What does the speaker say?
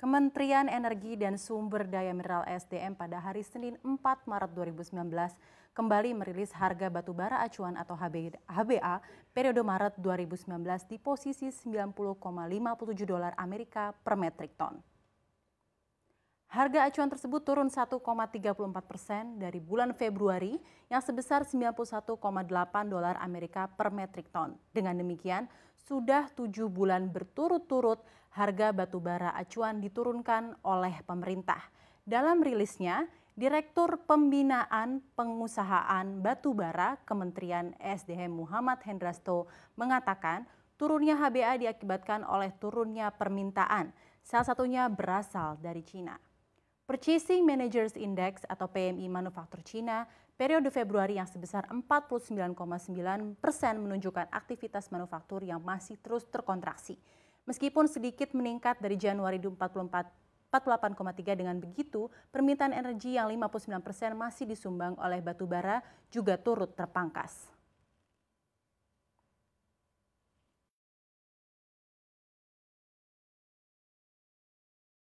Kementerian Energi dan Sumber Daya Mineral SDM pada hari Senin 4 Maret 2019 kembali merilis harga batu bara acuan atau HBA periode Maret 2019 di posisi 90,57 dolar Amerika per metrik ton. Harga acuan tersebut turun 1,34 persen dari bulan Februari yang sebesar 91,8 dolar Amerika per metrik ton. Dengan demikian, sudah tujuh bulan berturut-turut harga batu bara acuan diturunkan oleh pemerintah. Dalam rilisnya, Direktur Pembinaan Pengusahaan Batu Bara Kementerian SDM Muhammad Hendrasto mengatakan turunnya HBA diakibatkan oleh turunnya permintaan, salah satunya berasal dari Cina. Purchasing Managers Index atau PMI Manufaktur Cina periode Februari yang sebesar 49,9 persen menunjukkan aktivitas manufaktur yang masih terus terkontraksi. Meskipun sedikit meningkat dari Januari 44 48,3 dengan begitu, permintaan energi yang 59 persen masih disumbang oleh batu bara juga turut terpangkas.